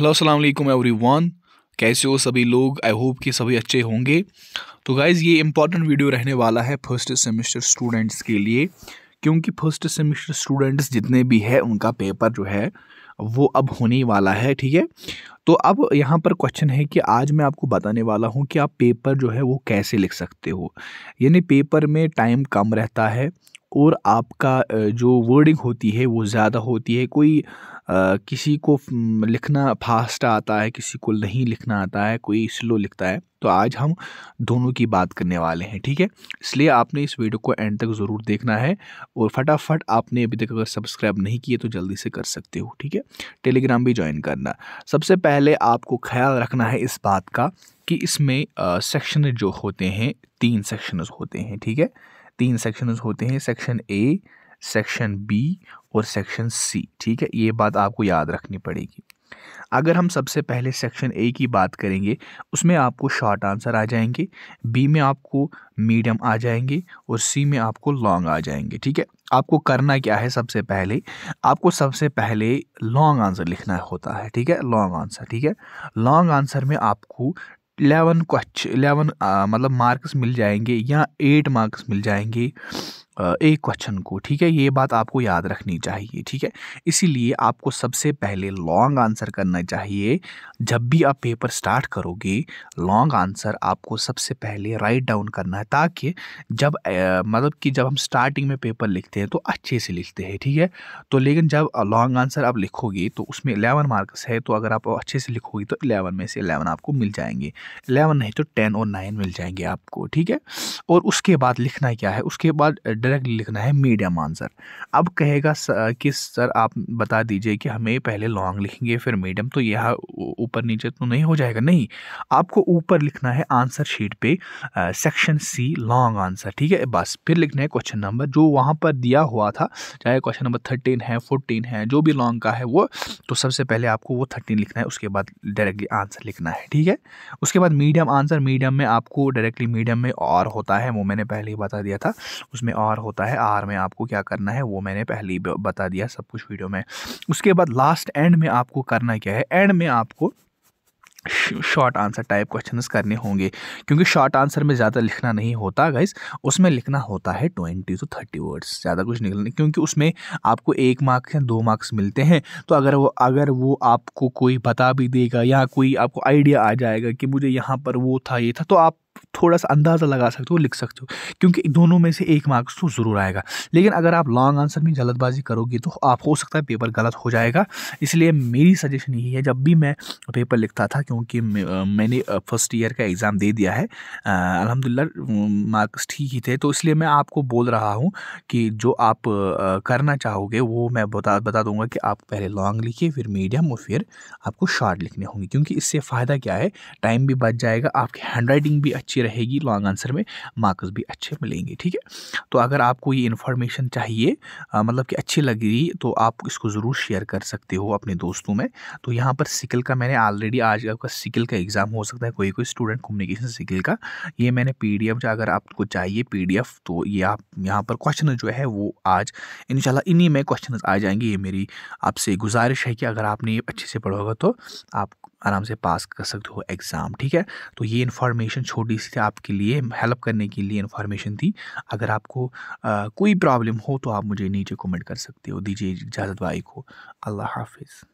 hello अस्सलाम every one कैसे हो सभी लोग आई होप कि सभी अच्छे होंगे तो गाइज़ ये इंपॉर्टेंट वीडियो रहने वाला है फर्स्ट सेमेस्टर स्टूडेंट्स के लिए क्योंकि फर्स्ट सेमेस्टर स्टूडेंट्स जितने भी हैं उनका पेपर जो है वो अब होने वाला है ठीक है तो अब यहाँ पर क्वेश्चन है कि आज मैं आपको बताने वाला हूँ कि आप पेपर जो है वो कैसे लिख सकते हो यानी पेपर में टाइम कम रहता है और आपका जो वर्डिंग होती है वो ज़्यादा होती है कोई किसी को लिखना फास्ट आता है किसी को नहीं लिखना आता है कोई स्लो लिखता है तो आज हम दोनों की बात करने वाले हैं ठीक है इसलिए आपने इस वीडियो को एंड तक ज़रूर देखना है और फटाफट आपने अभी तक अगर सब्सक्राइब नहीं किए तो जल्दी से कर सकते हो ठीक है टेलीग्राम भी ज्वाइन करना सबसे पहले आपको ख्याल रखना है इस बात का कि इसमें सेक्शन जो होते हैं तीन सेक्शन होते हैं ठीक है तीन सेक्शन होते हैं सेक्शन ए सेक्शन बी और सेक्शन सी ठीक है ये बात आपको याद रखनी पड़ेगी अगर हम सबसे पहले सेक्शन ए की बात करेंगे उसमें आपको शॉर्ट आंसर आ जाएंगे बी में आपको मीडियम आ जाएंगे और सी में आपको लॉन्ग आ जाएंगे ठीक है आपको करना क्या है सबसे पहले आपको सबसे पहले लॉन्ग आंसर लिखना होता है ठीक है लॉन्ग आंसर ठीक है लॉन्ग आंसर में आपको इलेवन क्वेश्चन इलेवन मतलब मार्क्स मिल जाएंगे या एट मार्क्स मिल जाएंगे एक क्वेश्चन को ठीक है ये बात आपको याद रखनी चाहिए ठीक है इसीलिए आपको सबसे पहले लॉन्ग आंसर करना चाहिए जब भी आप पेपर स्टार्ट करोगे लॉन्ग आंसर आपको सबसे पहले राइट डाउन करना है ताकि जब आ, मतलब कि जब हम स्टार्टिंग में पेपर लिखते हैं तो अच्छे से लिखते हैं ठीक है तो लेकिन जब लॉन्ग आंसर आप लिखोगे तो उसमें एलेवन मार्क्स है तो अगर आप अच्छे से लिखोगे तो एलेवन में से एलेवन आपको मिल जाएंगे एलेवन नहीं तो टेन और नाइन मिल जाएंगे आपको ठीक है और उसके बाद लिखना क्या है उसके बाद डायरेक्टली लिखना है मीडियम आंसर अब कहेगा कि सर आप बता दीजिए कि हमें पहले लॉन्ग लिखेंगे फिर मीडियम तो यह ऊपर नीचे तो नहीं हो जाएगा नहीं आपको ऊपर लिखना है आंसर शीट पे सेक्शन सी लॉन्ग आंसर ठीक है बस फिर लिखना है क्वेश्चन नंबर जो वहाँ पर दिया हुआ था चाहे क्वेश्चन नंबर थर्टीन है फोर्टीन है जो भी लॉन्ग का है वो तो सबसे पहले आपको वो थर्टीन लिखना है उसके बाद डायरेक्टली आंसर लिखना है ठीक है उसके बाद मीडियम आंसर मीडियम में आपको डायरेक्टली मीडियम में और होता है वो मैंने पहले ही बता दिया था उसमें और आर होता है आर में आपको क्या करना है वो मैंने पहले ही बता दिया सब कुछ वीडियो में उसके बाद लास्ट एंड में आपको करना क्या है एंड में आपको शॉर्ट आंसर टाइप क्वेश्चंस करने होंगे क्योंकि शॉर्ट आंसर में ज़्यादा लिखना नहीं होता गाइस उसमें लिखना होता है ट्वेंटी टू थर्टी वर्ड्स ज़्यादा कुछ निकलने क्योंकि उसमें आपको एक मार्क्स या दो मार्क्स मिलते हैं तो अगर वो अगर वो आपको कोई बता भी देगा या कोई आपको आइडिया आ जाएगा कि मुझे यहाँ पर वो था ये था तो आप थोड़ा सा अंदाज़ा लगा सकते हो लिख सकते हो क्योंकि दोनों में से एक मार्क्स तो ज़रूर आएगा लेकिन अगर आप लॉन्ग आंसर में जल्दबाजी करोगे तो आप हो सकता है पेपर गलत हो जाएगा इसलिए मेरी सजेशन यही है जब भी मैं पेपर लिखता था क्योंकि मैंने फर्स्ट ईयर का एग्ज़ाम दे दिया है अलहमदिल्ला मार्क्स ठीक ही थे तो इसलिए मैं आपको बोल रहा हूँ कि जो आप करना चाहोगे वो मैं बता बता दूंगा कि आप पहले लॉन्ग लिखिए फिर मीडियम और फिर आपको शॉर्ट लिखने होंगे क्योंकि इससे फ़ायदा क्या है टाइम भी बच जाएगा आपकी हैंड भी अच्छी अच्छी रहेगी लॉन्ग आंसर में मार्क्स भी अच्छे मिलेंगे ठीक है तो अगर आपको ये इन्फॉर्मेशन चाहिए आ, मतलब कि अच्छी लग रही तो आप इसको ज़रूर शेयर कर सकते हो अपने दोस्तों में तो यहाँ पर सिकल का मैंने ऑलरेडी आज आपका सिकल का एग्ज़ाम हो सकता है कोई कोई स्टूडेंट कम्युनिकेशन सिकल का ये मैंने पी डी अगर आपको चाहिए पी तो ये आप यहाँ पर क्वेश्चन जो है वो आज इन इन्हीं में क्वेश्चन आ जाएंगे ये मेरी आपसे गुजारिश है कि अगर आपने ये अच्छे से पढ़ोगा तो आप आराम से पास कर सकते हो एग्ज़ाम ठीक है तो ये इन्फॉर्मेशन छोटी सी आपके लिए हेल्प करने के लिए इन्फॉर्मेशन थी अगर आपको आ, कोई प्रॉब्लम हो तो आप मुझे नीचे कमेंट कर सकते हो दीजिए इजाज़त भाई को अल्लाह हाफिज़